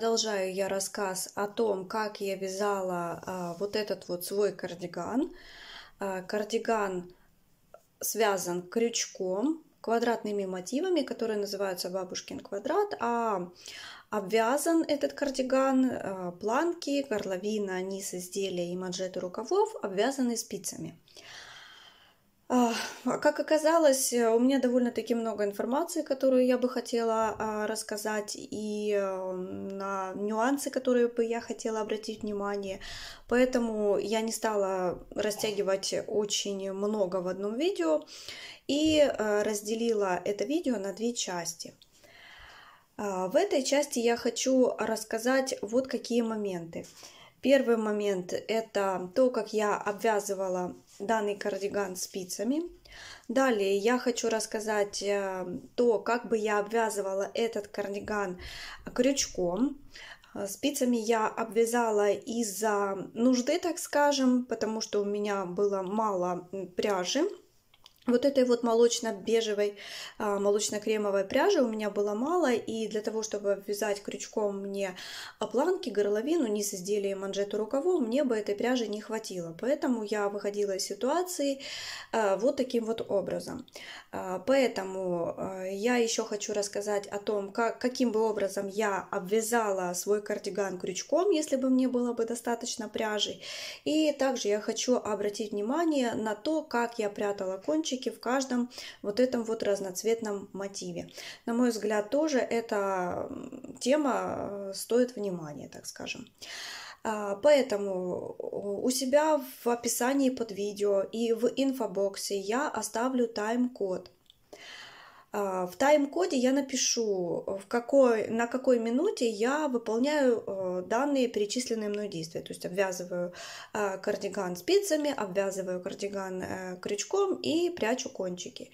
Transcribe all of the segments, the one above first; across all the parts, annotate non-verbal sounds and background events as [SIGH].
продолжаю я рассказ о том, как я вязала а, вот этот вот свой кардиган. А, кардиган связан крючком, квадратными мотивами, которые называются бабушкин квадрат, а обвязан этот кардиган, а, планки, горловина, низ изделия и манжеты рукавов обвязаны спицами. А, а как оказалось, э, у меня довольно-таки много информации, которую я бы хотела а, рассказать, и эм, на нюансы, которые бы я хотела обратить внимание. Поэтому я не стала растягивать очень много в одном видео и э, разделила это видео на две части. В этой части я хочу рассказать вот какие моменты. Первый момент – это то, как я обвязывала данный кардиган спицами. Далее я хочу рассказать э, то, как бы я обвязывала этот кардиган крючком. Э, спицами я обвязала из-за нужды, так скажем, потому что у меня было мало пряжи вот этой вот молочно-бежевой, а, молочно-кремовой пряжи у меня было мало, и для того, чтобы вязать крючком мне планки, горловину, низ изделия манжету рукаву, мне бы этой пряжи не хватило. Поэтому я выходила из ситуации а, вот таким вот образом. А, поэтому я еще хочу рассказать о том, как, каким бы образом я обвязала свой кардиган крючком, если бы мне было бы достаточно пряжи. И также я хочу обратить внимание на то, как я прятала кончики в каждом вот этом вот разноцветном мотиве. На мой взгляд, тоже эта тема э, стоит внимания, так скажем. А, поэтому э, у себя в описании под видео и в инфобоксе я оставлю тайм-код – а, в тайм-коде я напишу, в какой, на какой минуте я выполняю э, данные перечисленные мной действия. То есть обвязываю э, кардиган спицами, обвязываю кардиган э, крючком и прячу кончики.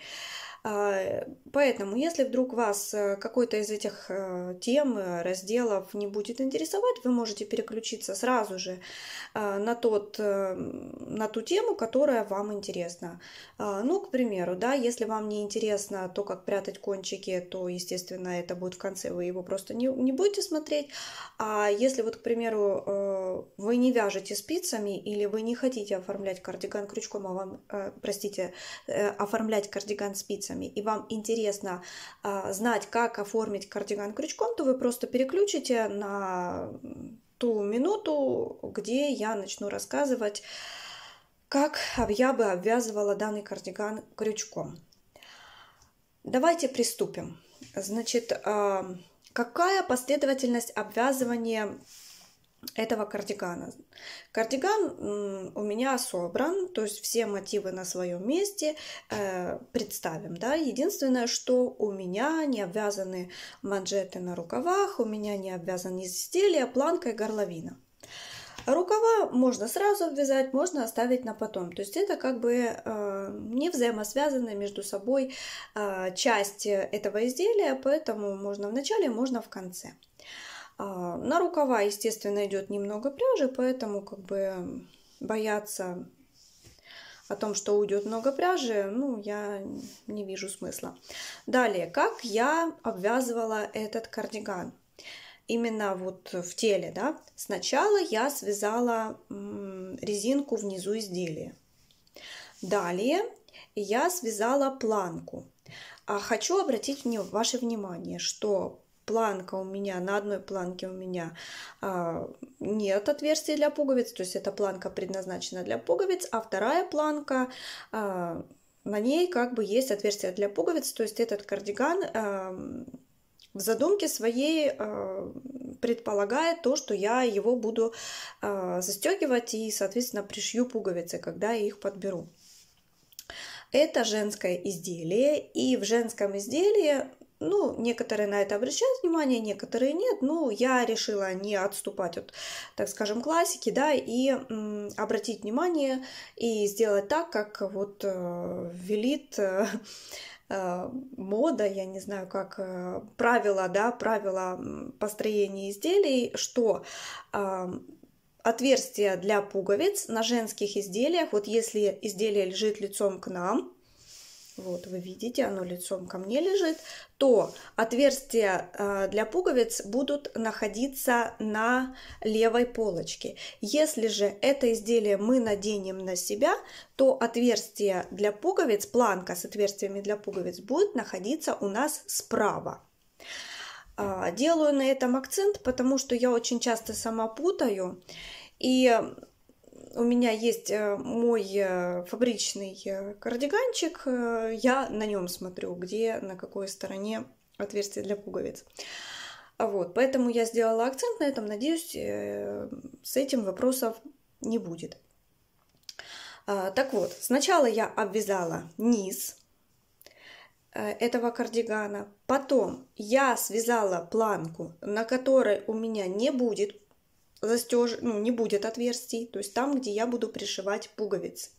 А, поэтому, если вдруг вас э, какой-то из этих э, тем, э, разделов не будет интересовать, вы можете переключиться сразу же а, на, тот, на ту тему, которая вам интересна. А, ну, к примеру, да, если вам не интересно то, как прятать кончики, то, естественно, это будет в конце, вы его просто не, не будете смотреть. А если вот, к примеру, вы не вяжете спицами или вы не хотите оформлять кардиган крючком, а вам, простите, оформлять кардиган спицами, вопросами, и вам интересно э, знать, как оформить кардиган крючком, то вы просто переключите на ту минуту, где я начну рассказывать, как я бы обвязывала данный кардиган крючком. Давайте приступим. Значит, э, какая последовательность обвязывания этого кардигана. Кардиган у меня собран, то есть все мотивы на своем месте э, представим. Да? Единственное, что у меня не обвязаны манжеты на рукавах, у меня не обвязаны изделия, планка и горловина. Рукава можно сразу обвязать, можно оставить на потом. То есть это как бы э, не взаимосвязаны между собой э, части этого изделия, поэтому можно в начале, можно в конце. А, на рукава, естественно, идет немного пряжи, поэтому как бы бояться о том, что уйдет много пряжи, ну, я не вижу смысла. Далее, как я обвязывала этот кардиган? Именно вот в теле, да? Сначала я связала резинку внизу изделия. Далее я связала планку. А хочу обратить ваше внимание, что планка у меня, на одной планке у меня а, нет отверстий для пуговиц, то есть эта планка предназначена для пуговиц, а вторая планка а, на ней как бы есть отверстие для пуговиц, то есть этот кардиган э, в задумке своей э, предполагает то, что я его буду э, застегивать и, соответственно, пришью пуговицы, когда я их подберу. Это женское изделие, и в женском изделии ну, некоторые на это обращают внимание, некоторые нет. Ну, я решила не отступать от, так скажем, классики, да, и м, обратить внимание и сделать так, как вот э, велит э, э, мода, я не знаю, как э, правила, да, правила построения изделий, что э, отверстия для пуговиц на женских изделиях, вот если изделие лежит лицом к нам, вот вы видите, оно лицом ко мне лежит, то отверстия э, для пуговиц будут находиться на левой полочке. Если же это изделие мы наденем на себя, то отверстие для пуговиц, планка с отверстиями для пуговиц будет находиться у нас справа. А, делаю на этом акцент, потому что я очень часто сама путаю. И у меня есть э, мой э, фабричный э, кардиганчик, я на нем смотрю, где, на какой стороне отверстие для пуговиц. Вот, поэтому я сделала акцент на этом, надеюсь, с этим вопросов не будет. А, так вот, сначала я обвязала низ этого кардигана, потом я связала планку, на которой у меня не будет застеж... ну, не будет отверстий, то есть там, где я буду пришивать пуговицы.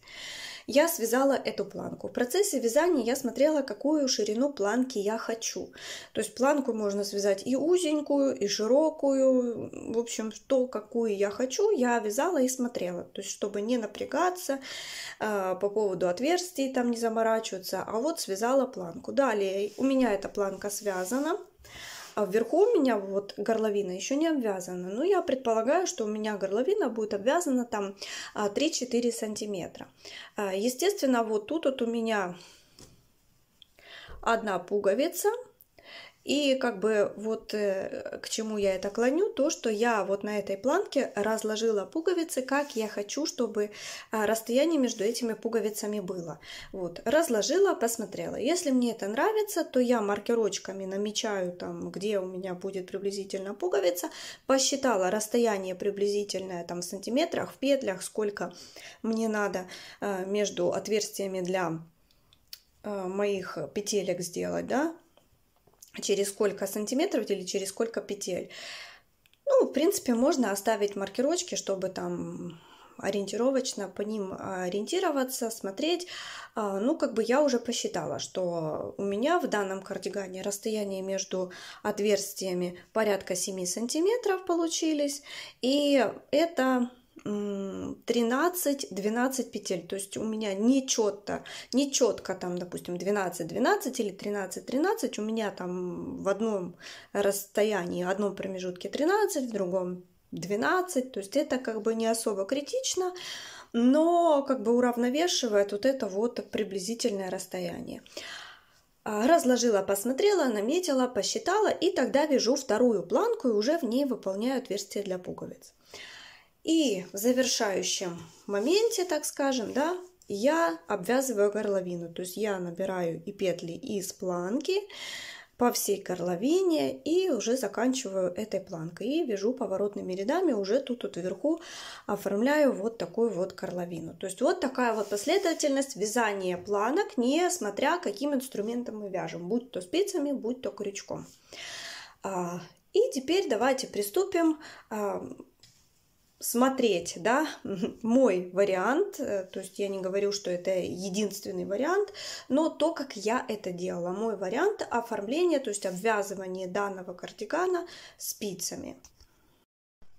Я связала эту планку. В процессе вязания я смотрела, какую ширину планки я хочу. То есть планку можно связать и узенькую, и широкую. В общем, то, какую я хочу, я вязала и смотрела. То есть, чтобы не напрягаться э, по поводу отверстий, там не заморачиваться. А вот связала планку. Далее у меня эта планка связана. А вверху у меня вот горловина еще не обвязана. Но ну, я предполагаю, что у меня горловина будет обвязана там 3-4 а, сантиметра. А, естественно, вот тут вот у меня одна пуговица – и как бы вот э, к чему я это клоню, то, что я вот на этой планке разложила пуговицы, как я хочу, чтобы а, расстояние между этими пуговицами было. Вот, разложила, посмотрела. Если мне это нравится, то я маркерочками намечаю там, где у меня будет приблизительно пуговица, посчитала расстояние приблизительное там в сантиметрах, в петлях, сколько мне надо а, между отверстиями для а, моих петелек сделать, да, через сколько сантиметров или через сколько петель. Ну, в принципе, можно оставить маркировочки, чтобы там ориентировочно по ним а, ориентироваться, смотреть. А, ну, как бы я уже посчитала, что у меня в данном кардигане расстояние между отверстиями порядка 7 сантиметров получились. И это 13-12 петель. То есть у меня не нечетко там, допустим, 12-12 или 13-13, у меня там в одном расстоянии, в одном промежутке 13, в другом 12, то есть это как бы не особо критично, но как бы уравновешивает вот это вот приблизительное расстояние. А, разложила, посмотрела, наметила, посчитала, и тогда вяжу вторую планку и уже в ней выполняю отверстие для пуговиц. И в завершающем моменте, так скажем, да, я обвязываю горловину. То есть я набираю и петли из планки по всей горловине и уже заканчиваю этой планкой. И вяжу поворотными рядами уже тут вот вверху оформляю вот такую вот горловину. То есть вот такая вот последовательность вязания планок, несмотря каким инструментом мы вяжем, будь то спицами, будь то крючком. А, и теперь давайте приступим а, смотреть, да, [LAUGHS] мой вариант, э, то есть я не говорю, что это единственный вариант, но то, как я это делала, мой вариант оформления, то есть обвязывание данного кардигана спицами.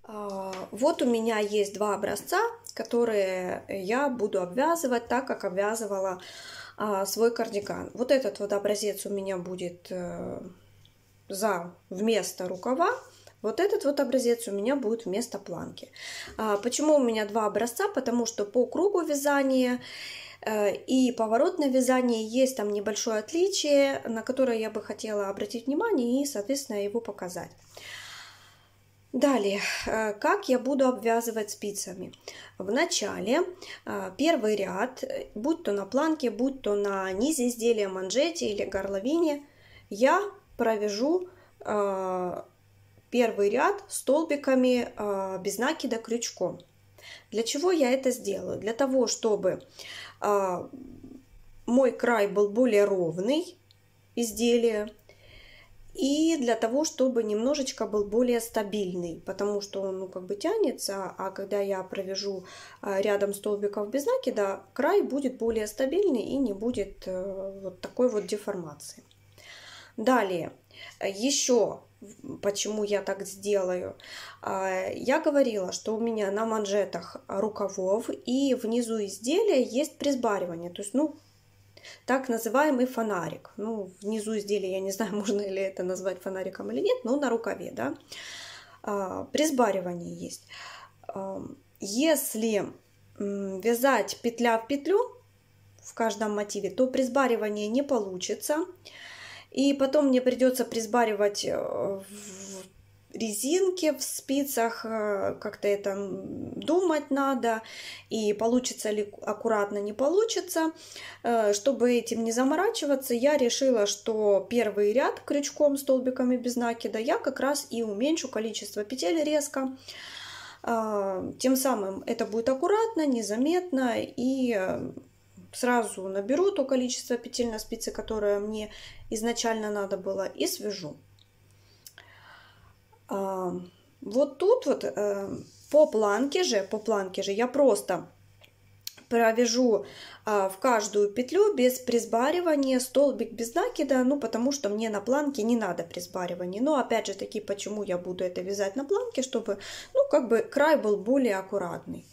А, вот у меня есть два образца, которые я буду обвязывать так, как обвязывала а, свой кардиган. Вот этот вот образец у меня будет э, за вместо рукава, вот этот вот образец у меня будет вместо планки. А, почему у меня два образца? Потому что по кругу вязания э, и поворотное вязание есть там небольшое отличие, на которое я бы хотела обратить внимание и, соответственно, его показать. Далее, э, как я буду обвязывать спицами? В начале э, первый ряд, будь то на планке, будь то на низе изделия, манжете или горловине, я провяжу первый ряд столбиками э, без накида крючком. Для чего я это сделаю? Для того, чтобы э, мой край был более ровный изделия, и для того, чтобы немножечко был более стабильный, потому что он ну, как бы тянется, а когда я провяжу а, рядом столбиков без накида, край будет более стабильный и не будет э, вот такой вот деформации. Далее, еще почему я так сделаю. А, я говорила, что у меня на манжетах рукавов и внизу изделия есть присбаривание, то есть, ну, так называемый фонарик. Ну, внизу изделия, я не знаю, [LAUGHS] можно ли это назвать фонариком или нет, но на рукаве, да, а, присбаривание есть. А, если вязать петля в петлю в каждом мотиве, то присбаривание не получится. И потом мне придется присбаривать э, в резинке в спицах, э, как-то это думать надо, и получится ли аккуратно, не получится. Э, чтобы этим не заморачиваться, я решила, что первый ряд крючком, столбиками без накида я как раз и уменьшу количество петель резко. Тем самым это будет аккуратно, незаметно и сразу наберу то количество петель на спице, которое мне изначально надо было, и свяжу. А, вот тут вот э, по планке же, по планке же я просто провяжу а, в каждую петлю без присбаривания, столбик без накида, ну потому что мне на планке не надо присбаривания. Но опять же таки, почему я буду это вязать на планке, чтобы, ну как бы край был более аккуратный.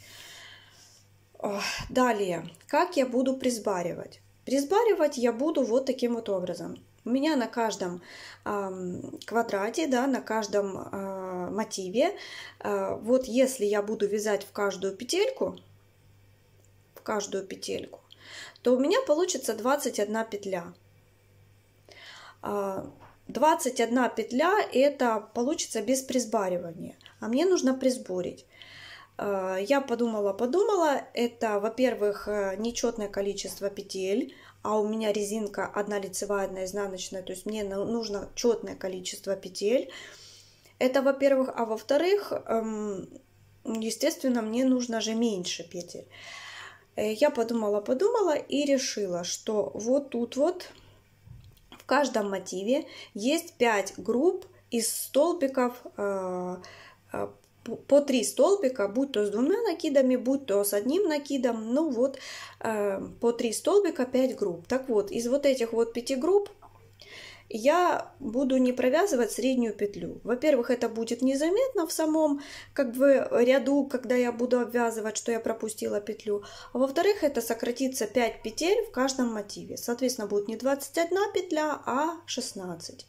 Далее, как я буду присбаривать? Присбаривать я буду вот таким вот образом. У меня на каждом э, квадрате, да, на каждом э, мотиве, э, вот если я буду вязать в каждую петельку, в каждую петельку, то у меня получится 21 петля. 21 а, петля это получится без присбаривания, а мне нужно присборить. Э, я подумала-подумала, это, во-первых, э, нечетное количество петель, а у меня резинка одна лицевая, одна изнаночная, то есть мне нужно четное количество петель. Это, во-первых, а во-вторых, эм, естественно, мне нужно же меньше петель. Э, я подумала-подумала и решила, что вот тут вот в каждом мотиве есть 5 групп из столбиков по три столбика, будь то с двумя накидами, будь то с одним накидом, ну вот э, по три столбика пять групп. Так вот, из вот этих вот пяти групп я буду не провязывать среднюю петлю. Во-первых, это будет незаметно в самом как бы ряду, когда я буду обвязывать, что я пропустила петлю. А во-вторых, это сократится 5 петель в каждом мотиве. Соответственно, будет не 21 петля, а 16.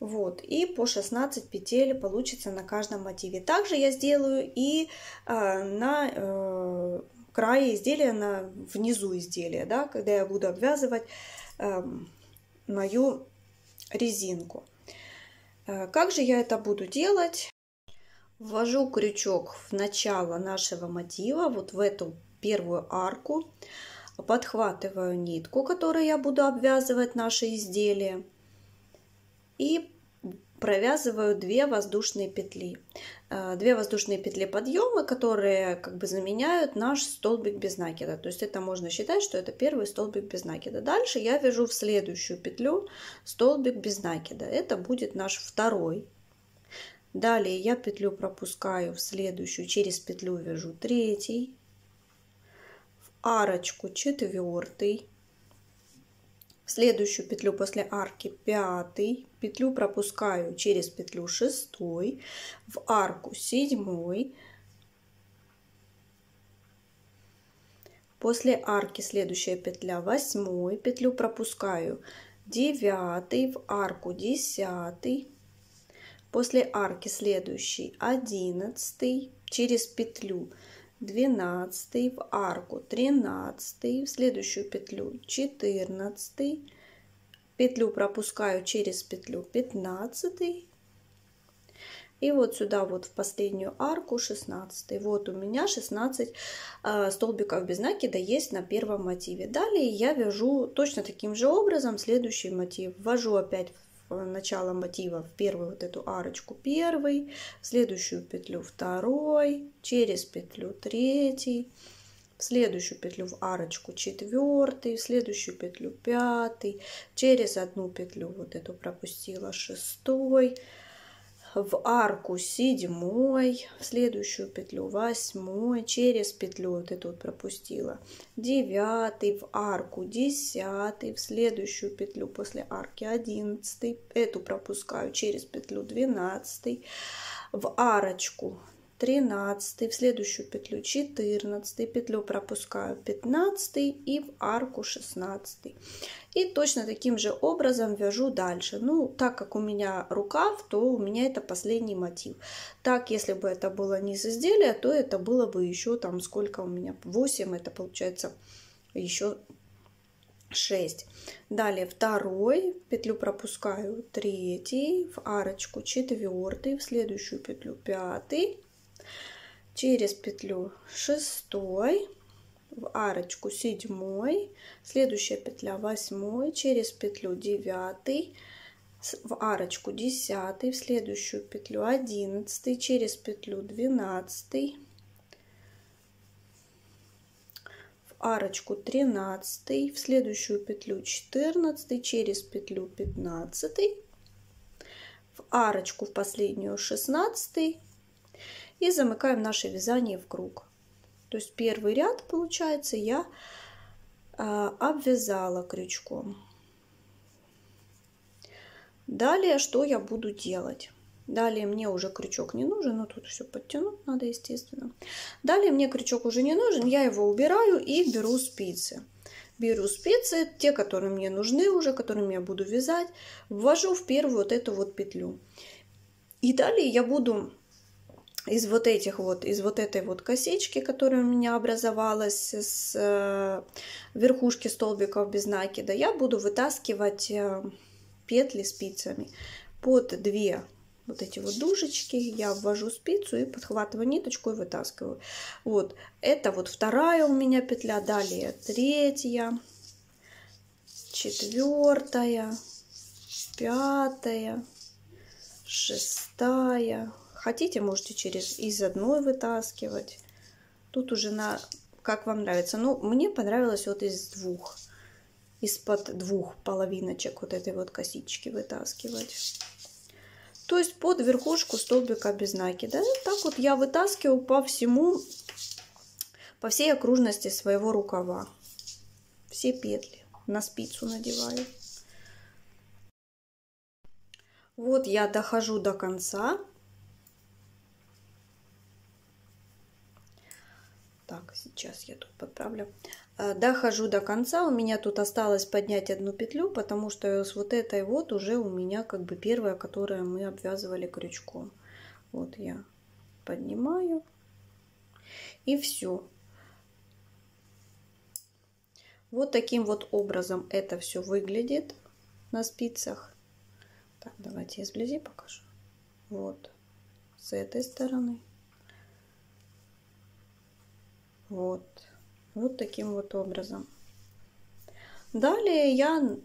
Вот, и по 16 петель получится на каждом мотиве. Также я сделаю и э, на э, крае изделия, на внизу изделия, да, когда я буду обвязывать э, мою резинку. Э, как же я это буду делать? Ввожу крючок в начало нашего мотива, вот в эту первую арку, подхватываю нитку, которой я буду обвязывать наше изделие и провязываю две воздушные петли. Э, две воздушные петли подъема, которые как бы заменяют наш столбик без накида. То есть это можно считать, что это первый столбик без накида. Дальше я вяжу в следующую петлю столбик без накида. Это будет наш второй. Далее я петлю пропускаю в следующую, через петлю вяжу третий, в арочку четвертый, в следующую петлю после арки пятый, петлю пропускаю через петлю 6 в арку 7 после арки следующая петля 8 петлю пропускаю 9 в арку 10 после арки следующий 11 через петлю 12 в арку 13 в следующую петлю 14 петлю пропускаю через петлю 15 и вот сюда вот в последнюю арку 16 вот у меня 16 э, а, столбиков без накида есть на первом мотиве далее я вяжу точно таким же образом следующий мотив ввожу опять в э, начало мотива в первую вот эту арочку первый следующую петлю второй через петлю третий в следующую петлю в арочку четвертый, в следующую петлю пятый, через одну петлю вот эту пропустила шестой, в арку седьмой, в следующую петлю восьмой, через петлю вот эту вот пропустила, девятый, в арку десятый, в следующую петлю после арки одиннадцатый, эту пропускаю через петлю двенадцатый, в арочку 13, в следующую петлю 14, петлю пропускаю 15 и в арку 16. И точно таким же образом вяжу дальше. Ну, так как у меня рукав, то у меня это последний мотив. Так, если бы это было низ изделия, то это было бы еще там сколько у меня, 8, это получается еще 6. Далее второй, петлю пропускаю третий, в арочку четвертый, в следующую петлю пятый, через петлю 6 в арочку 7 следующая петля 8 через петлю 9 в арочку 10 в следующую петлю 11 через петлю 12 в арочку 13 в следующую петлю 14 через петлю 15 в арочку в последнюю 16 и замыкаем наше вязание в круг. То есть первый ряд, получается, я а, обвязала крючком. Далее, что я буду делать? Далее мне уже крючок не нужен, но ну, тут все подтянуть надо, естественно. Далее мне крючок уже не нужен, я его убираю и беру спицы. Беру спицы, те, которые мне нужны уже, которыми я буду вязать, ввожу в первую вот эту вот петлю. И далее я буду из вот этих вот, из вот этой вот косички, которая у меня образовалась с э, верхушки столбиков без накида, я буду вытаскивать э, петли спицами под две вот эти вот дужечки, я ввожу спицу и подхватываю ниточку и вытаскиваю. Вот, это вот вторая у меня петля, далее третья, четвертая, пятая, шестая, Хотите, можете через из одной вытаскивать. Тут уже на как вам нравится. Ну, мне понравилось вот из двух, из-под двух половиночек вот этой вот косички вытаскивать. То есть под верхушку столбика без знаки. Да, так вот я вытаскиваю по всему, по всей окружности своего рукава. Все петли на спицу надеваю. Вот я дохожу до конца. Так, сейчас я тут подправлю. А, Дохожу до конца. У меня тут осталось поднять одну петлю, потому что с вот этой вот уже у меня как бы первая, которую мы обвязывали крючком. Вот я поднимаю. И все. Вот таким вот образом это все выглядит на спицах. Так, давайте я сблизи покажу. Вот с этой стороны. Вот. Вот таким вот образом. Далее я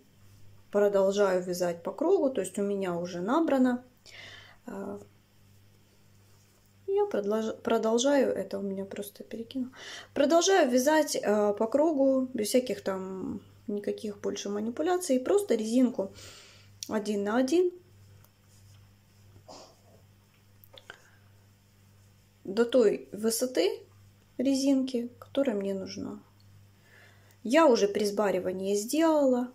продолжаю вязать по кругу, то есть у меня уже набрано. А, я продолжаю, это у меня просто перекину. Продолжаю вязать а, по кругу, без всяких там никаких больше манипуляций, просто резинку один на один. До той высоты, резинки, которая мне нужна. Я уже при сбаривании сделала.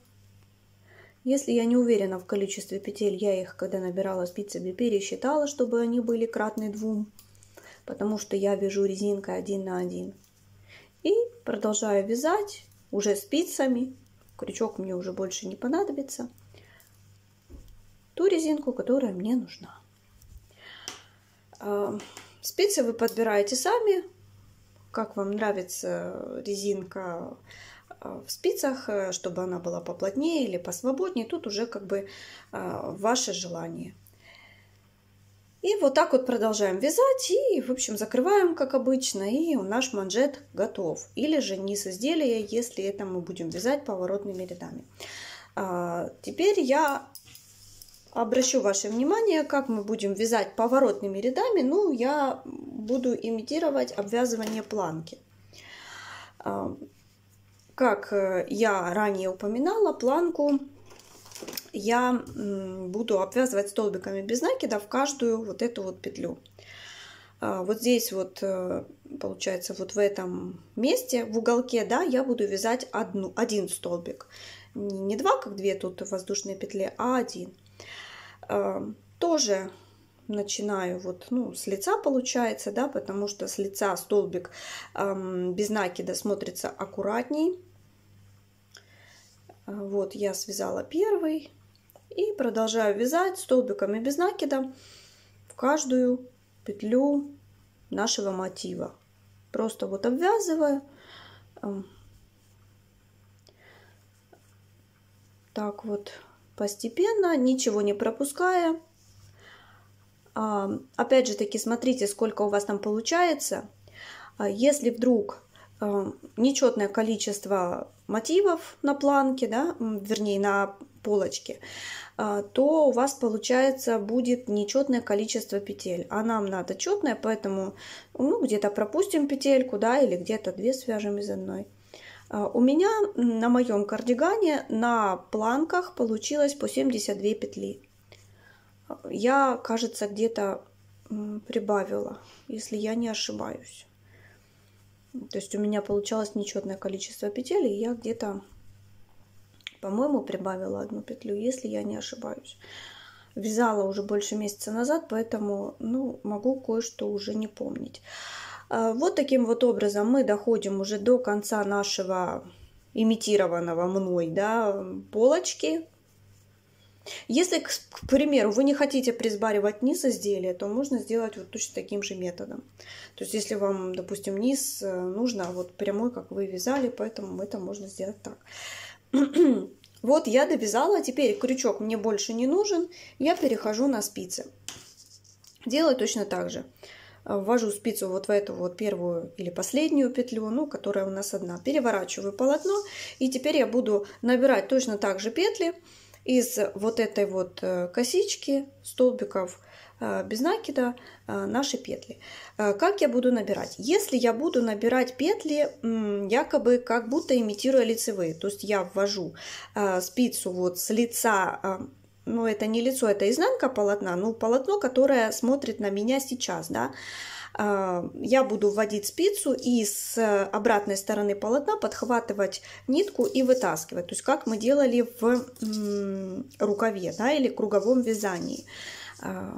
Если я не уверена в количестве петель, я их, когда набирала спицами, пересчитала, чтобы они были кратны двум, потому что я вяжу резинкой один на один. И продолжаю вязать уже спицами, крючок мне уже больше не понадобится, ту резинку, которая мне нужна. Эм, спицы вы подбираете сами, как вам нравится резинка э, в спицах, э, чтобы она была поплотнее или посвободнее. Тут уже как бы э, ваше желание. И вот так вот продолжаем вязать и, в общем, закрываем, как обычно, и наш манжет готов. Или же низ изделия, если это мы будем вязать поворотными рядами. А, теперь я обращу ваше внимание, как мы будем вязать поворотными рядами. Ну, я буду имитировать обвязывание планки. А, как э, я ранее упоминала, планку я буду обвязывать столбиками без накида в каждую вот эту вот петлю. А, вот здесь вот, э, получается, вот в этом месте, в уголке, да, я буду вязать одну, один столбик. Не два, как две тут воздушные петли, а один. Эм, тоже начинаю вот, ну, с лица получается, да, потому что с лица столбик эм, без накида смотрится аккуратней. Э, вот я связала первый и продолжаю вязать столбиками без накида в каждую петлю нашего мотива. Просто вот обвязываю. Эм. Так вот постепенно, ничего не пропуская. А, опять же таки, смотрите, сколько у вас там получается. А, если вдруг а, нечетное количество мотивов на планке, да, вернее, на полочке, то у вас получается будет нечетное количество петель. А нам надо четное, поэтому ну, где-то пропустим петельку, да, или где-то две свяжем из одной. А, у меня на моем кардигане на планках получилось по 72 петли. Я, кажется, где-то прибавила, если я не ошибаюсь. То есть у меня получалось нечетное количество петель, и я где-то, по-моему, прибавила одну петлю, если я не ошибаюсь. Вязала уже больше месяца назад, поэтому ну, могу кое-что уже не помнить. А, вот таким вот образом мы доходим уже до конца нашего имитированного мной да, полочки. Если, к примеру, вы не хотите присбаривать низ изделия, то можно сделать вот точно таким же методом. То есть, если вам, допустим, низ э, нужно а вот прямой, как вы вязали, поэтому это можно сделать так. [CLEARS THROAT] вот я довязала, теперь крючок мне больше не нужен, я перехожу на спицы. Делаю точно так же. Э, ввожу спицу вот в эту вот первую или последнюю петлю, ну, которая у нас одна, переворачиваю полотно, и теперь я буду набирать точно так же петли из вот этой вот э, косички столбиков э, без накида наши петли. Как я буду набирать? Если я буду набирать петли, якобы как будто имитируя лицевые, то есть я ввожу спицу вот с лица ну, это не лицо, это изнанка полотна, ну, полотно, которое смотрит на меня сейчас, да, а, я буду вводить спицу и с обратной стороны полотна подхватывать нитку и вытаскивать, то есть как мы делали в рукаве, да, или круговом вязании. А,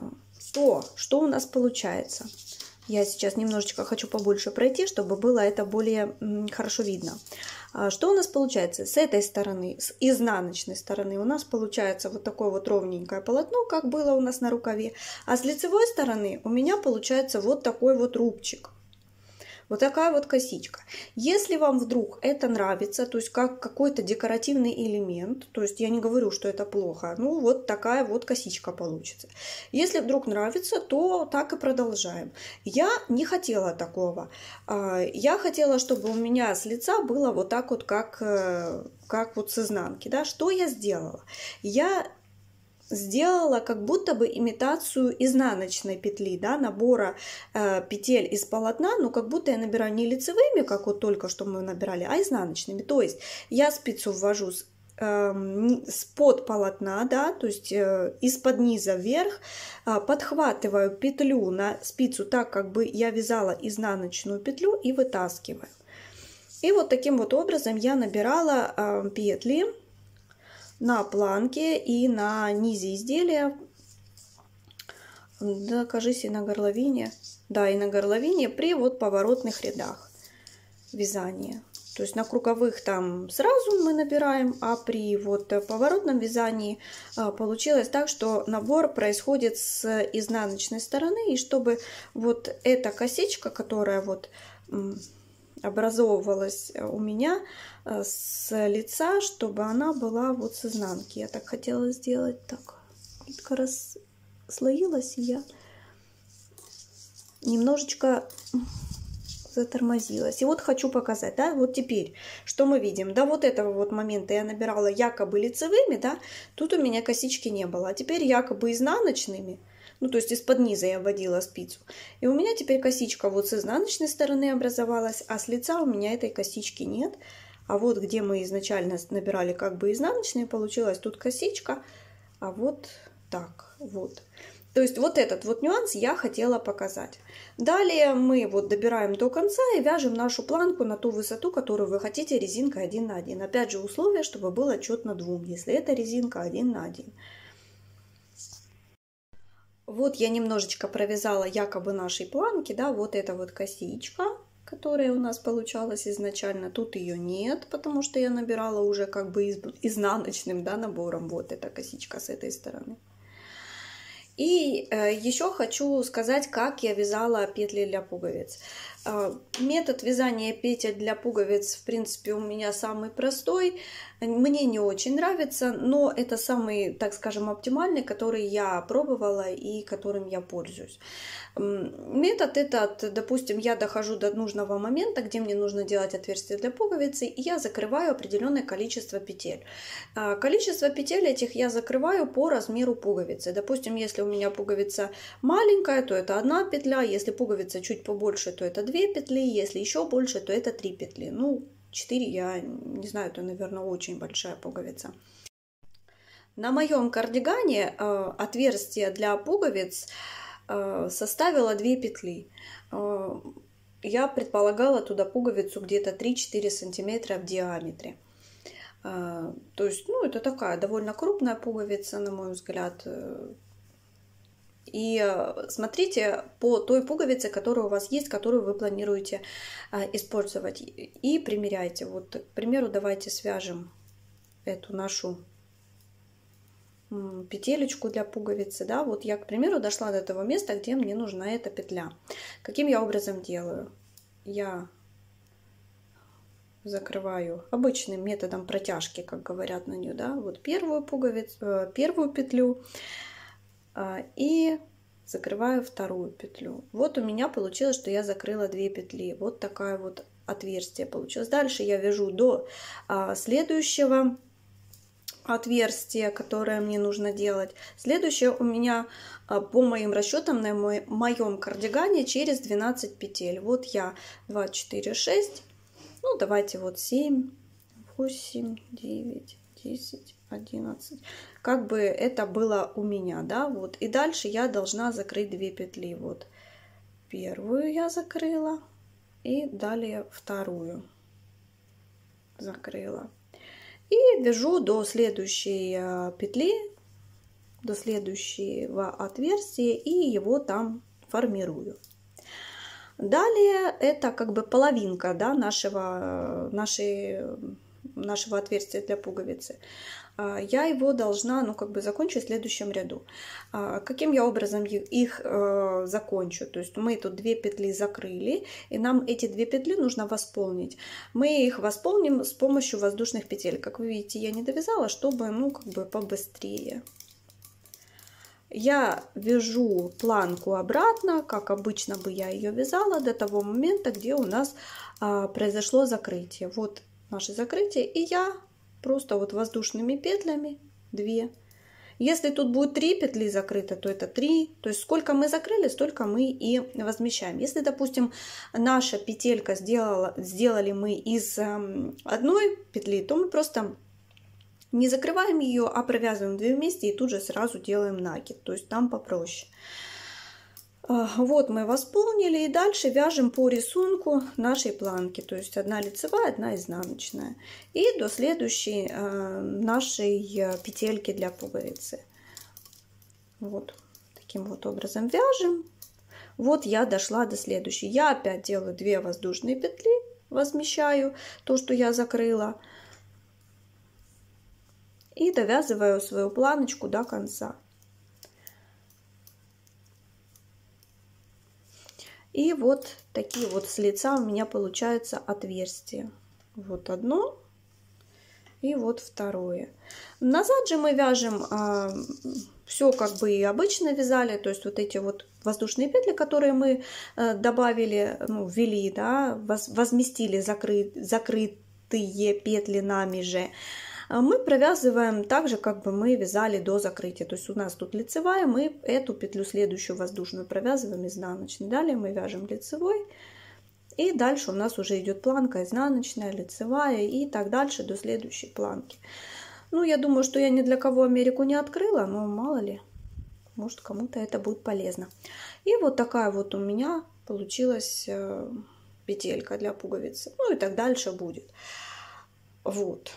то, что у нас получается – я сейчас немножечко хочу побольше пройти, чтобы было это более хорошо видно. А что у нас получается? С этой стороны, с изнаночной стороны у нас получается вот такое вот ровненькое полотно, как было у нас на рукаве. А с лицевой стороны у меня получается вот такой вот рубчик. Вот такая вот косичка. Если вам вдруг это нравится, то есть как какой-то декоративный элемент, то есть я не говорю, что это плохо, ну вот такая вот косичка получится. Если вдруг нравится, то так и продолжаем. Я не хотела такого. А, я хотела, чтобы у меня с лица было вот так вот, как, э, как вот с изнанки. Да? Что я сделала? Я сделала как будто бы имитацию изнаночной петли, да, набора э, петель из полотна, но как будто я набираю не лицевыми, как вот только что мы набирали, а изнаночными. То есть я спицу ввожу с эм, с под полотна, да, то есть э, из-под низа вверх, э, подхватываю петлю на спицу так, как бы я вязала изнаночную петлю и вытаскиваю. И вот таким вот образом я набирала э, петли на планке и на низе изделия. Да, кажись, и на горловине. Да, и на горловине при вот поворотных рядах вязания. То есть на круговых там сразу мы набираем, а при вот поворотном вязании а, получилось так, что набор происходит с изнаночной стороны, и чтобы вот эта косичка, которая вот образовывалась э, у меня э, с лица, чтобы она была вот с изнанки. Я так хотела сделать, так нитка расслоилась, и я немножечко затормозилась. И вот хочу показать, да, вот теперь, что мы видим. До вот этого вот момента я набирала якобы лицевыми, да, тут у меня косички не было, а теперь якобы изнаночными – ну то есть из-под низа я вводила спицу. И у меня теперь косичка вот с изнаночной стороны образовалась, а с лица у меня этой косички нет. А вот где мы изначально набирали как бы изнаночные, получилась тут косичка, а вот так, вот. То есть вот этот вот нюанс я хотела показать. Далее мы вот добираем до конца и вяжем нашу планку на ту высоту, которую вы хотите резинкой 1 на 1. Опять же условие, чтобы было четно двум, если это резинка 1 на 1. Вот я немножечко провязала якобы нашей планки, да, вот эта вот косичка, которая у нас получалась изначально. Тут ее нет, потому что я набирала уже как бы из, изнаночным да, набором. Вот эта косичка с этой стороны. И э, еще хочу сказать, как я вязала петли для пуговиц. Э, метод вязания петель для пуговиц, в принципе, у меня самый простой. Мне не очень нравится, но это самый, так скажем, оптимальный, который я пробовала и которым я пользуюсь. Метод этот, допустим, я дохожу до нужного момента, где мне нужно делать отверстие для пуговицы, и я закрываю определенное количество петель. А, количество петель этих я закрываю по размеру пуговицы. Допустим, если у меня пуговица маленькая, то это одна петля, если пуговица чуть побольше, то это две петли, если еще больше, то это три петли. Ну, 4, я не знаю, это, наверное, очень большая пуговица. На моем кардигане э, отверстие для пуговиц э, составило 2 петли. Э, я предполагала туда пуговицу где-то 3-4 сантиметра в диаметре. Э, то есть, ну, это такая довольно крупная пуговица, на мой взгляд, э, и э, смотрите по той пуговице, которая у вас есть, которую вы планируете э, использовать. И примеряйте. Вот, к примеру, давайте свяжем эту нашу петелечку для пуговицы, да, вот я, к примеру, дошла до того места, где мне нужна эта петля. Каким я образом делаю? Я закрываю обычным методом протяжки, как говорят на нее, да, вот первую пуговицу, э, первую петлю, а, и закрываю вторую петлю. Вот у меня получилось, что я закрыла две петли. Вот такая вот отверстие получилось. Дальше я вяжу до а, следующего отверстия, которое мне нужно делать. Следующее у меня а, по моим расчетам на моем кардигане через 12 петель. Вот я 2, 4, 6, ну давайте вот 7, 8, 9, 10, 11, как бы это было у меня, да, вот. И дальше я должна закрыть две петли, вот. Первую я закрыла, и далее вторую закрыла. И вяжу до следующей э, петли, до следующего отверстия, и его там формирую. Далее это как бы половинка да, нашего, э, нашей, нашего отверстия для пуговицы. А, я его должна, ну, как бы закончить в следующем ряду. А, каким я образом их э, закончу? То есть мы тут две петли закрыли, и нам эти две петли нужно восполнить. Мы их восполним с помощью воздушных петель. Как вы видите, я не довязала, чтобы, ну, как бы побыстрее. Я вяжу планку обратно, как обычно бы я ее вязала, до того момента, где у нас а, произошло закрытие. Вот наше закрытие, и я Просто вот воздушными петлями 2. Если тут будет 3 петли закрыто, то это 3. То есть сколько мы закрыли, столько мы и возмещаем. Если, допустим, наша петелька сделала, сделали мы из эм, одной петли, то мы просто не закрываем ее, а провязываем 2 вместе и тут же сразу делаем накид. То есть там попроще. Вот мы восполнили и дальше вяжем по рисунку нашей планки, то есть одна лицевая, одна изнаночная. И до следующей э, нашей э, петельки для пуговицы. Вот таким вот образом вяжем. Вот я дошла до следующей. Я опять делаю 2 воздушные петли, возмещаю то, что я закрыла. И довязываю свою планочку до конца. И вот такие вот с лица у меня получаются отверстия. Вот одно и вот второе. Назад же мы вяжем а, все, как бы и обычно вязали, то есть вот эти вот воздушные петли, которые мы а, добавили, ну, ввели, да, воз, возместили закры, закрытые петли нами же. А мы провязываем так же, как бы мы вязали до закрытия. То есть у нас тут лицевая, мы эту петлю следующую воздушную провязываем изнаночной. Далее мы вяжем лицевой. И дальше у нас уже идет планка изнаночная, лицевая и так дальше до следующей планки. Ну, я думаю, что я ни для кого Америку не открыла, но мало ли, может кому-то это будет полезно. И вот такая вот у меня получилась э, петелька для пуговицы. Ну и так дальше будет. Вот.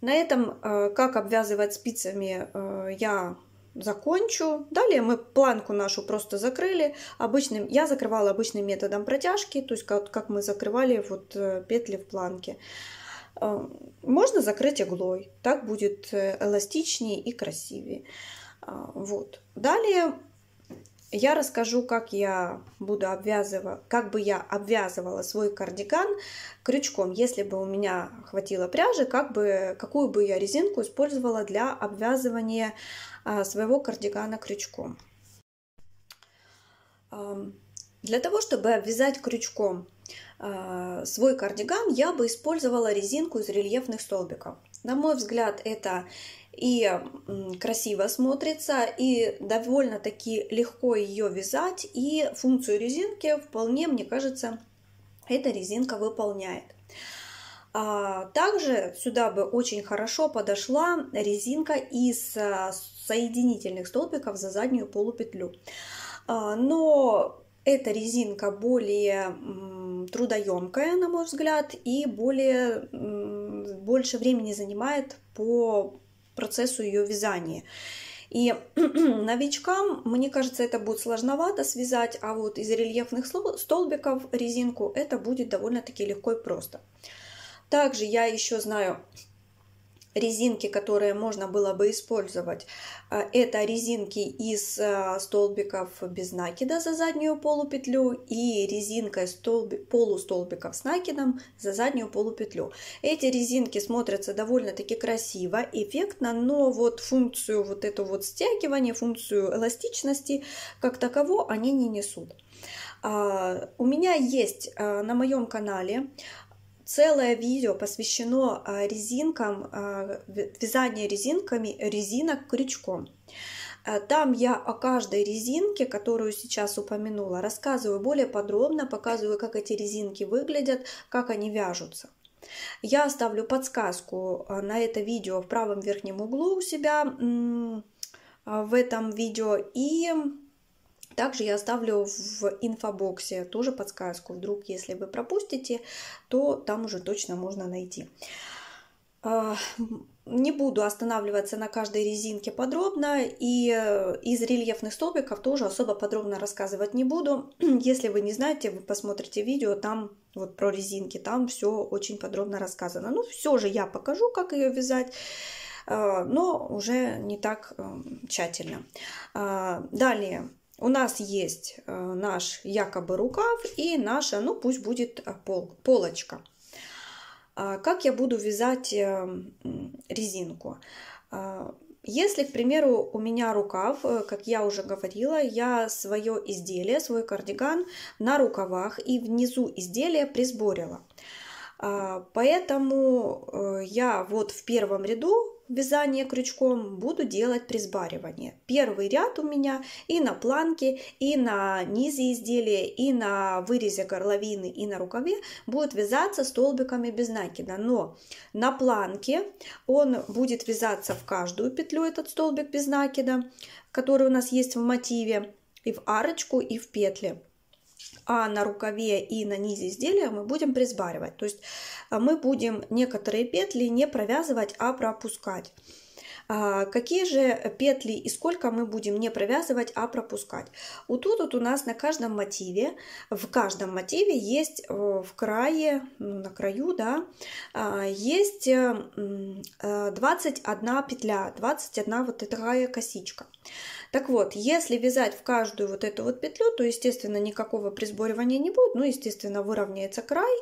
На этом, э, как обвязывать спицами, э, я закончу. Далее мы планку нашу просто закрыли. Обычным, я закрывала обычным методом протяжки, то есть как, как мы закрывали вот э, петли в планке. Можно закрыть иглой, так будет эластичнее и красивее. Вот. Далее я расскажу, как я буду обвязывать, как бы я обвязывала свой кардиган крючком, если бы у меня хватило пряжи, как бы, какую бы я резинку использовала для обвязывания а, своего кардигана крючком. Для того, чтобы обвязать крючком а, свой кардиган, я бы использовала резинку из рельефных столбиков. На мой взгляд, это и красиво смотрится, и довольно-таки легко ее вязать, и функцию резинки вполне, мне кажется, эта резинка выполняет. А, также сюда бы очень хорошо подошла резинка из а, соединительных столбиков за заднюю полупетлю. А, но эта резинка более трудоемкая, на мой взгляд, и более, больше времени занимает по процессу ее вязания. И [CLEARS THROAT] новичкам, мне кажется, это будет сложновато связать, а вот из рельефных столбиков резинку это будет довольно-таки легко и просто. Также я еще знаю резинки, которые можно было бы использовать, а, это резинки из а, столбиков без накида за заднюю полупетлю и резинка из столб... полустолбиков с накидом за заднюю полупетлю. Эти резинки смотрятся довольно-таки красиво, эффектно, но вот функцию вот эту вот стягивания, функцию эластичности как таково они не несут. А, у меня есть на моем канале целое видео посвящено а, резинкам, а, вязание резинками, резинок крючком. А, там я о каждой резинке, которую сейчас упомянула, рассказываю более подробно, показываю, как эти резинки выглядят, как они вяжутся. Я оставлю подсказку на это видео в правом верхнем углу у себя в этом видео и также я оставлю в инфобоксе тоже подсказку. Вдруг, если вы пропустите, то там уже точно можно найти. А, не буду останавливаться на каждой резинке подробно, и э, из рельефных столбиков тоже особо подробно рассказывать не буду. [CLEARS THROAT] Если вы не знаете, вы посмотрите видео, там вот про резинки, там все очень подробно рассказано. Ну, все же я покажу, как ее вязать а, но уже не так эм, тщательно. А, далее, у нас есть э, наш якобы рукав и наша, ну пусть будет э, пол, полочка. А, как я буду вязать э, резинку? А, если, к примеру, у меня рукав, как я уже говорила, я свое изделие, свой кардиган на рукавах и внизу изделия присборила. А, поэтому я вот в первом ряду вязание крючком буду делать при сбаривании. Первый ряд у меня и на планке, и на низе изделия, и на вырезе горловины, и на рукаве будет вязаться столбиками без накида. Но на планке он будет вязаться в каждую петлю, этот столбик без накида, который у нас есть в мотиве, и в арочку, и в петли а на рукаве и на низе изделия мы будем присбаривать. То есть а, мы будем некоторые петли не провязывать, а пропускать. А, какие же петли и сколько мы будем не провязывать, а пропускать? Вот тут вот у нас на каждом мотиве, в каждом мотиве есть в крае, ну, на краю, да, а, есть 21 э, э, петля, 21 вот такая косичка. Так вот, если вязать в каждую вот эту вот петлю, то, естественно, никакого присборивания не будет. Ну, естественно, выровняется край,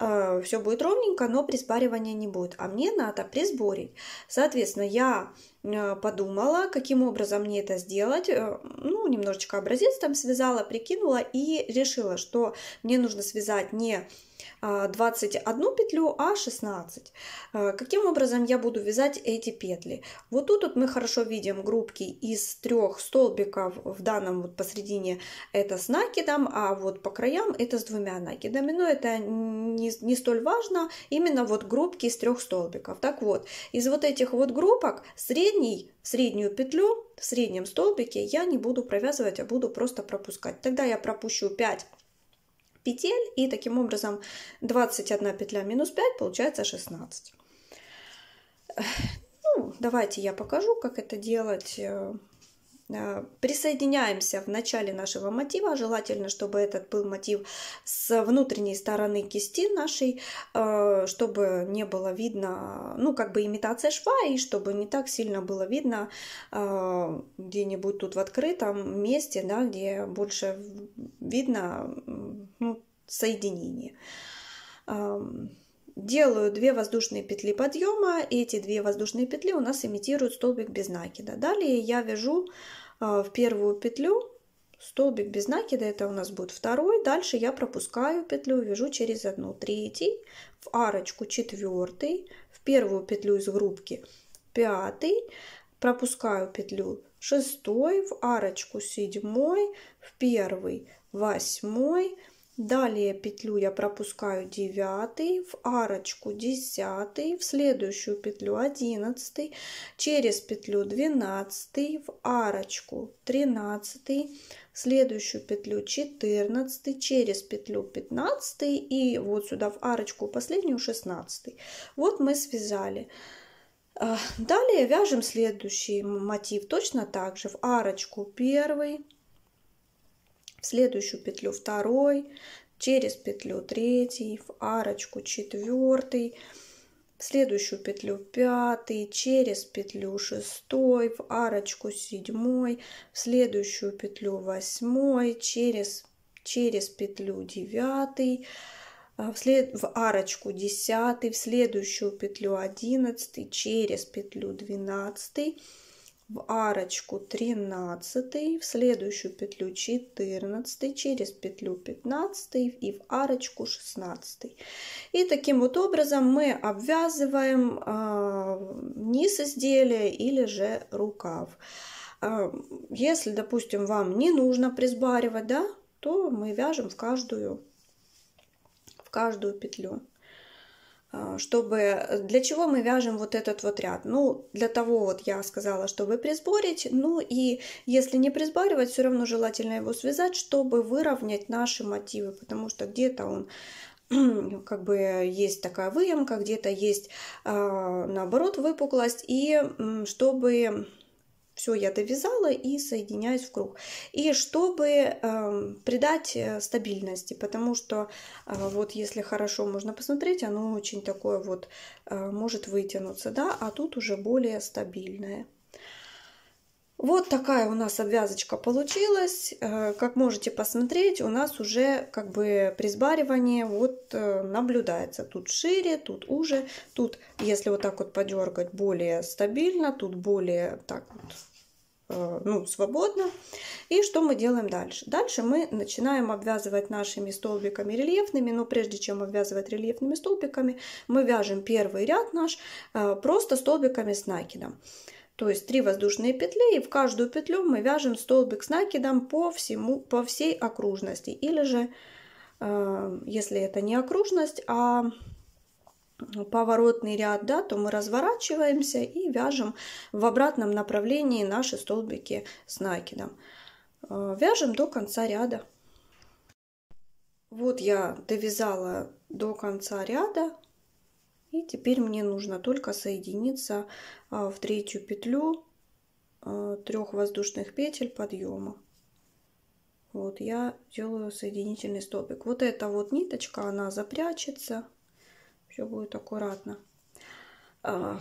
э, все будет ровненько, но приспаривания не будет. А мне надо присборить. Соответственно, я а, подумала, каким образом мне это сделать. Э, ну, немножечко образец там связала, прикинула и решила, что мне нужно связать не 21 а, петлю, а 16. Э, каким образом я буду вязать эти петли? Вот тут вот мы хорошо видим группки из трех столбиков, в данном вот посередине это с накидом, а вот по краям это с двумя накидами, но это не, не столь важно, именно вот группки из трех столбиков. Так вот, из вот этих вот группок средний средний, в среднюю петлю, в среднем столбике я не буду провязывать, а буду просто пропускать. Тогда я пропущу 5 петель и таким образом 21 петля минус 5 получается 16. Ну, давайте я покажу, как это делать. Э, а, присоединяемся в начале нашего мотива, желательно, чтобы этот был мотив с внутренней стороны кисти нашей, а, чтобы не было видно, ну, как бы имитация шва, и чтобы не так сильно было видно а, где-нибудь тут в открытом месте, да, где больше видно ну, соединение делаю две воздушные петли подъема, эти две воздушные петли у нас имитируют столбик без накида. Далее я вяжу а, в первую петлю столбик без накида, это у нас будет второй. Дальше я пропускаю петлю, вяжу через одну, третий, в арочку четвертый, в первую петлю из грубки пятый, пропускаю петлю шестой, в арочку седьмой, в первый, восьмой, Далее петлю я пропускаю 9, в арочку 10, в следующую петлю 11, через петлю 12, в арочку 13, в следующую петлю 14, через петлю 15 и вот сюда в арочку последнюю 16. Вот мы связали. Э, далее вяжем следующий мотив точно так же в арочку первый, в следующую петлю второй, через петлю третий, в арочку четвертый, в следующую петлю пятый, через петлю шестой, в арочку седьмой, в следующую петлю восьмой, через, через петлю девятый, э, в, след... в арочку десятый в следующую петлю одиннадцатый через петлю двенадцатый в арочку 13, в следующую петлю 14, через петлю 15 и в арочку 16. И таким вот образом мы обвязываем а, низ изделия или же рукав. А, если, допустим, вам не нужно присбаривать, да, то мы вяжем в каждую, в каждую петлю. А, чтобы... Э, для чего мы вяжем вот этот вот ряд? Ну, для того вот я сказала, чтобы присборить, ну и если не присбаривать, все равно желательно его связать, чтобы выровнять наши мотивы, потому что где-то он [CLEARS THROAT] как бы есть такая выемка, где-то есть а, наоборот выпуклость, и чтобы все, я довязала и соединяюсь в круг. И чтобы эм, э, придать стабильности, потому что э, вот если хорошо можно посмотреть, оно очень такое вот э, может вытянуться, да, а тут уже более стабильное. Вот такая у нас обвязочка получилась. Э, как можете посмотреть, у нас уже как бы при сбаривании вот э, наблюдается. Тут шире, тут уже, тут, если вот так вот подергать, более стабильно, тут более так вот э, ну, свободно. И что мы делаем дальше? Дальше мы начинаем обвязывать нашими столбиками рельефными, но прежде чем обвязывать рельефными столбиками, мы вяжем первый ряд наш просто столбиками с накидом. То есть 3 воздушные петли, и в каждую петлю мы вяжем столбик с накидом по, всему, по всей окружности. Или же, э, если это не окружность, а поворотный ряд, да, то мы разворачиваемся и вяжем в обратном направлении наши столбики с накидом. Э, вяжем до конца ряда. Вот я довязала до конца ряда и теперь мне нужно только соединиться а, в третью петлю а, трех воздушных петель подъема. Вот я делаю соединительный столбик. Вот эта вот ниточка, она запрячется. Все будет аккуратно. А,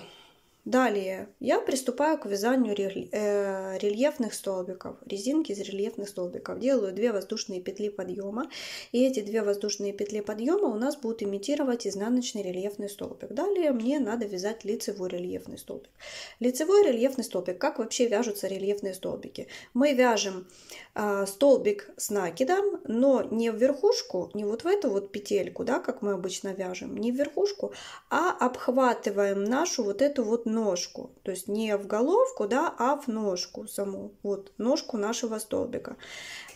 Далее я приступаю к вязанию э, рельефных столбиков, резинки из рельефных столбиков. Делаю две воздушные петли подъема, и эти две воздушные петли подъема у нас будут имитировать изнаночный рельефный столбик. Далее мне надо вязать лицевой рельефный столбик. Лицевой рельефный столбик. Как вообще вяжутся рельефные столбики? Мы вяжем э, столбик с накидом, но не в верхушку, не вот в эту вот петельку, да, как мы обычно вяжем, не в верхушку, а обхватываем нашу вот эту вот ножку, то есть не в головку, да, а в ножку саму, вот ножку нашего столбика.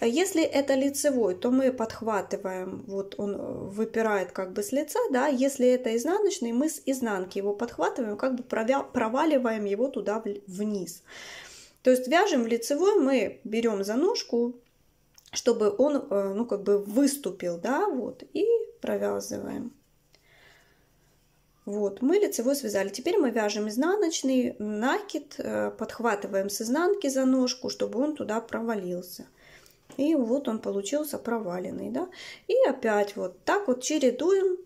Если это лицевой, то мы подхватываем, вот он э, выпирает как бы с лица, да, если это изнаночный, мы с изнанки его подхватываем, как бы проваливаем его туда вниз. То есть вяжем в лицевой, мы берем за ножку, чтобы он, э, ну, как бы выступил, да, вот, и провязываем. Вот, мы лицевой связали. Теперь мы вяжем изнаночный накид, э, подхватываем с изнанки за ножку, чтобы он туда провалился. И вот он получился проваленный, да. И опять вот так вот чередуем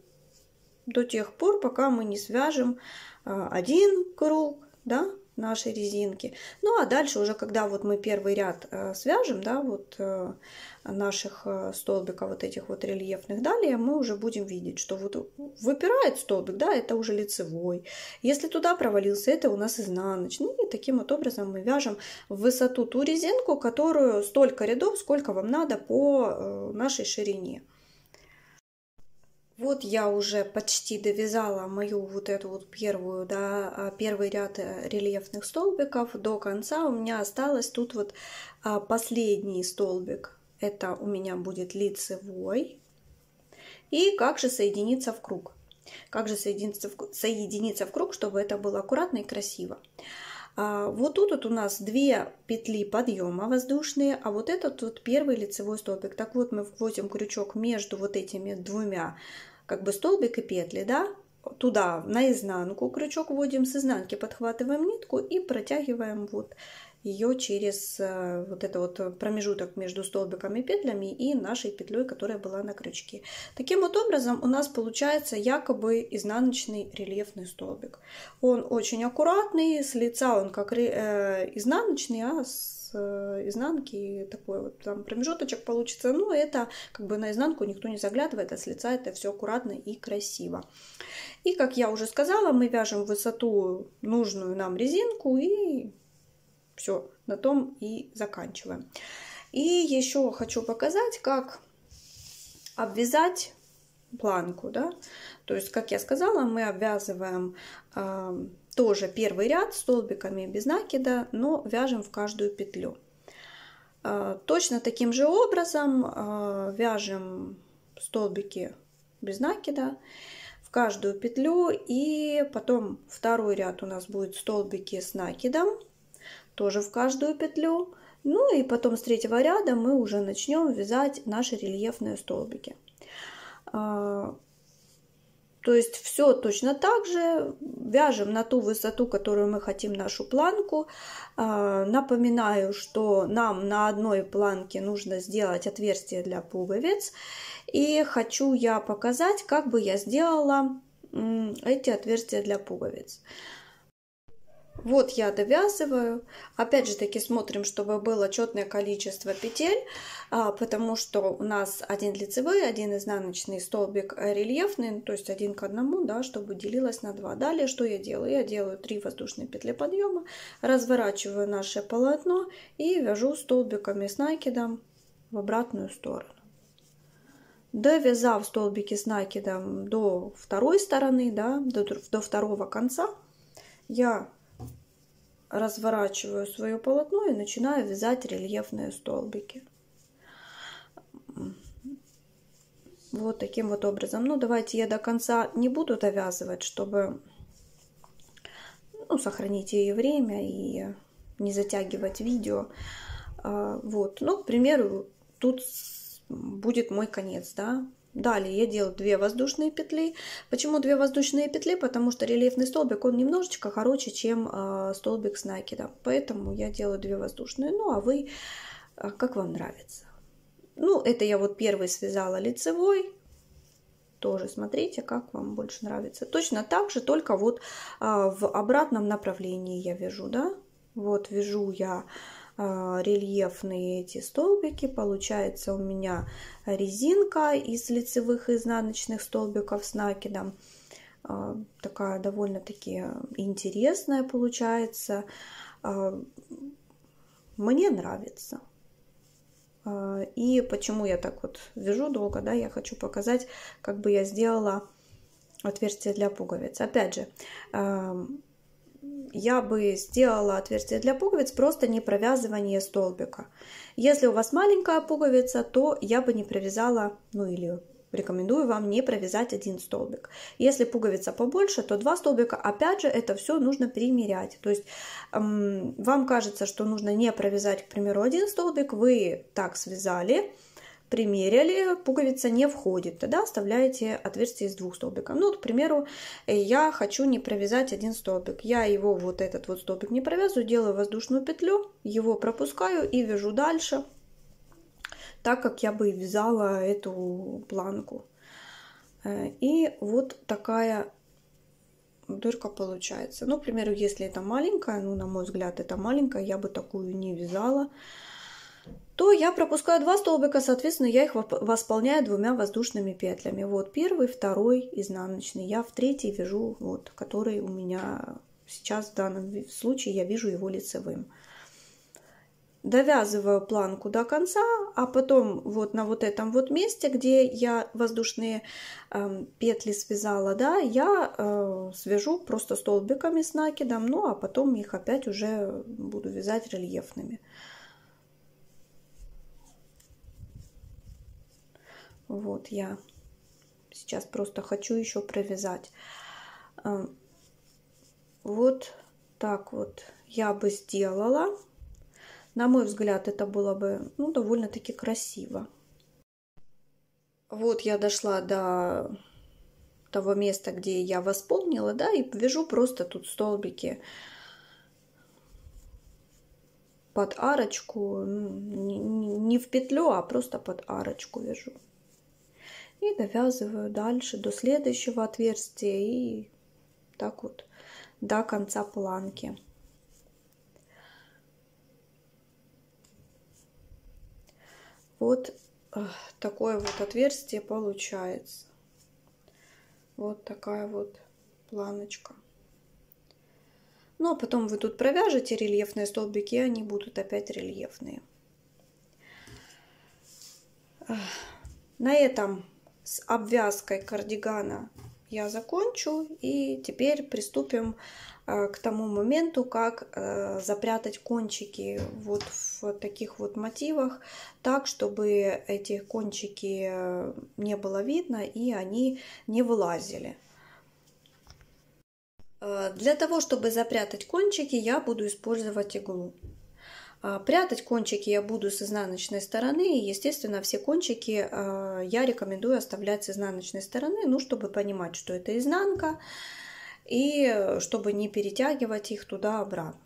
до тех пор, пока мы не свяжем э, один круг, да, нашей резинки. Ну а дальше уже, когда вот мы первый ряд э, свяжем, да, вот э, наших э, столбиков вот этих вот рельефных, далее мы уже будем видеть, что вот выпирает столбик, да, это уже лицевой. Если туда провалился, это у нас изнаночный. И таким вот образом мы вяжем в высоту ту резинку, которую столько рядов, сколько вам надо по нашей ширине. Вот я уже почти довязала мою вот эту вот первую, да, а, первый ряд э, рельефных столбиков до конца. У меня осталось тут вот а, последний столбик. Это у меня будет лицевой. И как же соединиться в круг. Как же соединиться в, соединиться в круг, чтобы это было аккуратно и красиво. А, вот тут вот у нас две петли подъема воздушные, а вот этот вот первый лицевой столбик. Так вот мы вводим крючок между вот этими двумя как бы столбик и петли, да, туда наизнанку крючок вводим с изнанки, подхватываем нитку и протягиваем вот ее через э, вот это вот промежуток между столбиками и петлями и нашей петлей, которая была на крючке. Таким вот образом у нас получается якобы изнаночный рельефный столбик. Он очень аккуратный, с лица он как э, изнаночный, а с Э, изнанки, такой вот там промежуточек получится. Но ну, это как бы на изнанку никто не заглядывает, а с лица это все аккуратно и красиво. И, как я уже сказала, мы вяжем высоту нужную нам резинку и все, на том и заканчиваем. И еще хочу показать, как обвязать планку, да, то есть, как я сказала, мы обвязываем э, тоже первый ряд столбиками без накида, но вяжем в каждую петлю. А, точно таким же образом а, вяжем столбики без накида в каждую петлю и потом второй ряд у нас будет столбики с накидом тоже в каждую петлю ну и потом с третьего ряда мы уже начнем вязать наши рельефные столбики а, то есть все точно так же, вяжем на ту высоту, которую мы хотим нашу планку. А, напоминаю, что нам на одной планке нужно сделать отверстие для пуговиц. И хочу я показать, как бы я сделала эти отверстия для пуговиц. Вот я довязываю. Опять же таки смотрим, чтобы было четное количество петель, а, потому что у нас один лицевой, один изнаночный столбик рельефный, то есть один к одному, да, чтобы делилось на два. Далее что я делаю? Я делаю 3 воздушные петли подъема, разворачиваю наше полотно и вяжу столбиками с накидом в обратную сторону. Довязав столбики с накидом до второй стороны, да, до, до второго конца, я разворачиваю свое полотно и начинаю вязать рельефные столбики. Вот таким вот образом. Ну, давайте я до конца не буду довязывать, чтобы ну, сохранить ей время, и не затягивать видео. А, вот, ну, к примеру, тут будет мой конец, да, Далее я делаю 2 воздушные петли. Почему 2 воздушные петли? Потому что рельефный столбик, он немножечко короче, чем э, столбик с накидом. Поэтому я делаю 2 воздушные. Ну, а вы, а, как вам нравится. Ну, это я вот первый связала лицевой. Тоже смотрите, как вам больше нравится. Точно так же, только вот э, в обратном направлении я вяжу, да. Вот вяжу я... А, рельефные эти столбики. Получается у меня резинка из лицевых и изнаночных столбиков с накидом. А, такая довольно-таки интересная получается. А, мне нравится. И почему я так вот вяжу долго, да, я хочу показать, как бы я сделала отверстие для пуговиц. Опять же, я бы сделала отверстие для пуговиц, просто не провязывание столбика. Если у вас маленькая пуговица, то я бы не провязала, ну или рекомендую вам не провязать один столбик. Если пуговица побольше, то два столбика. Опять же, это все нужно примерять. То есть эм, вам кажется, что нужно не провязать, к примеру, один столбик, вы так связали, примерили, пуговица не входит, тогда оставляете отверстие из двух столбиков. Ну, вот, к примеру, э, я хочу не провязать один столбик. Я его вот этот вот столбик не провязываю, делаю воздушную петлю, его пропускаю и вяжу дальше, так как я бы вязала эту планку. Э, и вот такая дырка получается. Ну, к примеру, если это маленькая, ну, на мой взгляд, это маленькая, я бы такую не вязала то я пропускаю два столбика, соответственно, я их восполняю двумя воздушными петлями. Вот первый, второй изнаночный. Я в третий вяжу, вот, который у меня сейчас в данном случае я вижу его лицевым. Довязываю планку до конца, а потом вот на вот этом вот месте, где я воздушные э, петли связала, да, я э, свяжу просто столбиками с накидом, ну а потом их опять уже буду вязать рельефными. Вот я сейчас просто хочу еще провязать. Эм, вот так вот я бы сделала. На мой взгляд, это было бы ну, довольно-таки красиво. Вот я дошла до того места, где я восполнила, да, и вяжу просто тут столбики под арочку, не в петлю, а просто под арочку вяжу и довязываю дальше до следующего отверстия и так вот до конца планки. Вот э, такое вот отверстие получается. Вот такая вот планочка. Ну, а потом вы тут провяжете рельефные столбики, и они будут опять рельефные. На этом с обвязкой кардигана я закончу и теперь приступим э, к тому моменту, как э, запрятать кончики вот в таких вот мотивах, так, чтобы эти кончики э, не было видно и они не вылазили. Для того, чтобы запрятать кончики, я буду использовать иглу. А, прятать кончики я буду с изнаночной стороны, и, естественно, все кончики а, я рекомендую оставлять с изнаночной стороны, ну, чтобы понимать, что это изнанка, и э, чтобы не перетягивать их туда-обратно.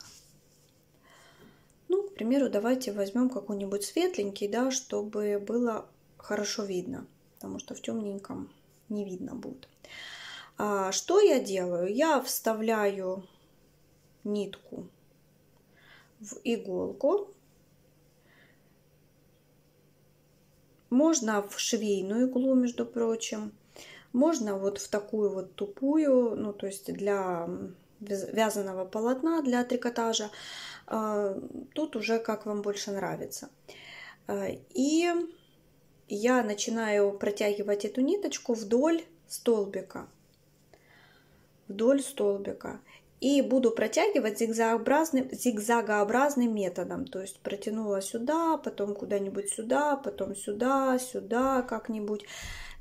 Ну, к примеру, давайте возьмем какой-нибудь светленький, да, чтобы было хорошо видно, потому что в темненьком не видно будет. А, что я делаю? Я вставляю нитку в иголку. Можно в швейную иглу, между прочим. Можно вот в такую вот тупую, ну то есть для вязаного полотна, для трикотажа. А, тут уже как вам больше нравится. А, и я начинаю протягивать эту ниточку вдоль столбика. Вдоль столбика и буду протягивать зигзагообразным, зигзагообразным методом. То есть протянула сюда, потом куда-нибудь сюда, потом сюда, сюда как-нибудь.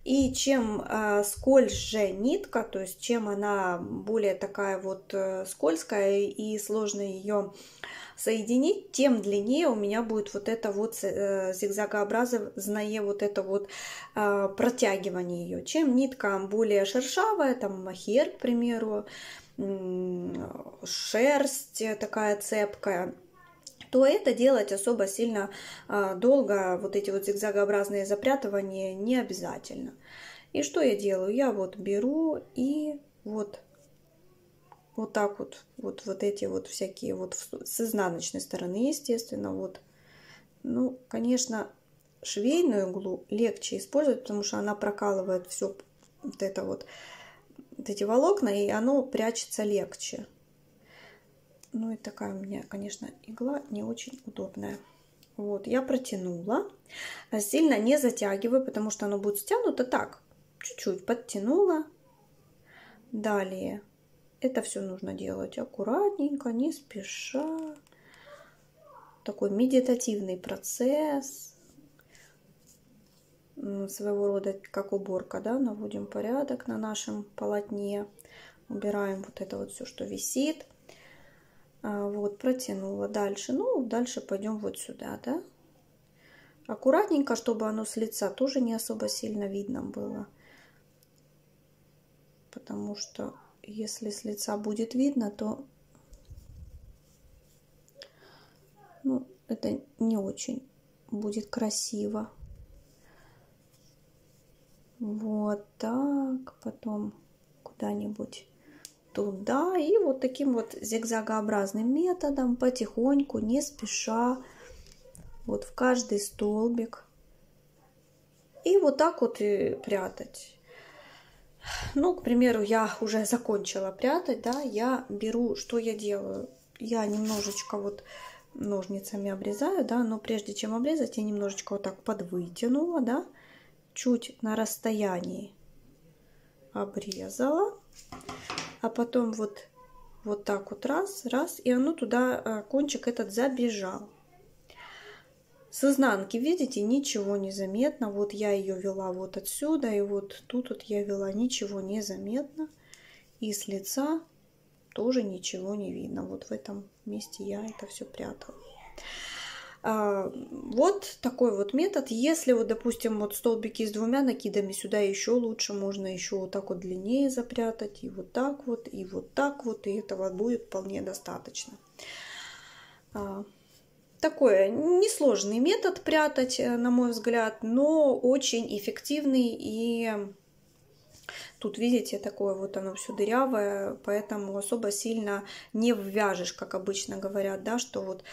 И чем э, скольже нитка, то есть чем она более такая вот э, скользкая и сложно ее соединить, тем длиннее у меня будет вот это вот э, зигзагообразное вот это вот э, протягивание ее. Чем нитка более шершавая, там махер, к примеру, шерсть такая цепкая, то это делать особо сильно а, долго, вот эти вот зигзагообразные запрятывания не обязательно. И что я делаю? Я вот беру и вот вот так вот, вот, вот эти вот всякие, вот с изнаночной стороны, естественно, вот. Ну, конечно, швейную иглу легче использовать, потому что она прокалывает все вот это вот вот эти волокна, и оно прячется легче. Ну и такая у меня, конечно, игла не очень удобная. Вот, я протянула. А сильно не затягиваю, потому что оно будет стянуто так. Чуть-чуть подтянула. Далее. Это все нужно делать аккуратненько, не спеша. Такой медитативный процесс своего рода как уборка, да, наводим порядок на нашем полотне, убираем вот это вот все, что висит, а, вот, протянула дальше, ну, дальше пойдем вот сюда, да, аккуратненько, чтобы оно с лица тоже не особо сильно видно было, потому что если с лица будет видно, то ну, это не очень будет красиво. Вот так, потом куда-нибудь туда. И вот таким вот зигзагообразным методом, потихоньку, не спеша, вот в каждый столбик. И вот так вот и прятать. Ну, к примеру, я уже закончила прятать, да, я беру, что я делаю? Я немножечко вот ножницами обрезаю, да, но прежде чем обрезать, я немножечко вот так подвытянула, да, чуть на расстоянии обрезала, а потом вот, вот так вот раз, раз, и оно туда, э, кончик этот забежал. С изнанки, видите, ничего не заметно. Вот я ее вела вот отсюда, и вот тут вот я вела, ничего не заметно. И с лица тоже ничего не видно. Вот в этом месте я это все прятала. А, вот такой вот метод. Если вот, допустим, вот столбики с двумя накидами сюда еще лучше, можно еще вот так вот длиннее запрятать, и вот так вот, и вот так вот, и этого будет вполне достаточно. А, такой несложный метод прятать, э, на мой взгляд, но очень эффективный и Тут, видите, такое вот оно все дырявое, поэтому особо сильно не ввяжешь, как обычно говорят, да, что вот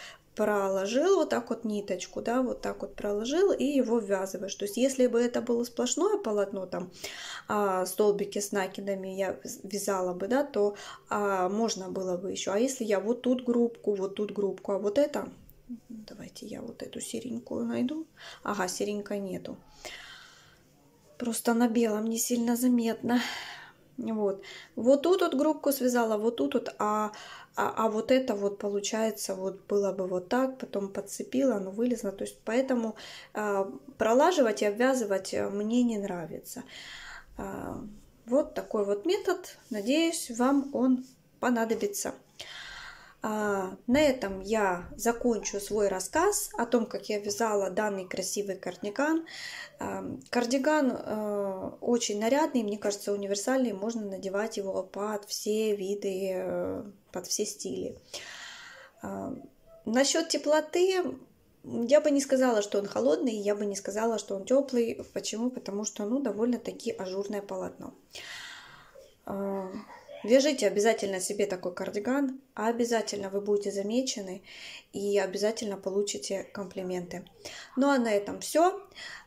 проложил вот так вот ниточку, да, вот так вот проложил и его ввязываешь. То есть, если бы это было сплошное полотно, там, а, столбики с накидами я вязала бы, да, то а, можно было бы еще. А если я вот тут группку, вот тут группку, а вот это, давайте я вот эту серенькую найду. Ага, серенькой нету. Просто на белом не сильно заметно. Вот. Вот тут вот группку связала, вот тут вот, а а, а вот это вот получается, вот было бы вот так, потом подцепила, оно вылезло. То есть поэтому э, пролаживать и обвязывать э, мне не нравится. Э, вот такой вот метод. Надеюсь, вам он понадобится. А, на этом я закончу свой рассказ о том, как я вязала данный красивый кардиган. А, кардиган э, очень нарядный, мне кажется, универсальный, можно надевать его под все виды, э, под все стили. А, насчет теплоты, я бы не сказала, что он холодный, я бы не сказала, что он теплый. Почему? Потому что, ну, довольно-таки ажурное полотно. Вяжите обязательно себе такой кардиган, а обязательно вы будете замечены и обязательно получите комплименты. Ну а на этом все.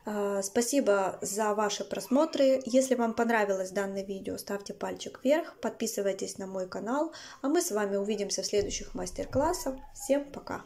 А, спасибо за ваши просмотры. Если вам понравилось данное видео, ставьте пальчик вверх, подписывайтесь на мой канал, а мы с вами увидимся в следующих мастер-классах. Всем пока!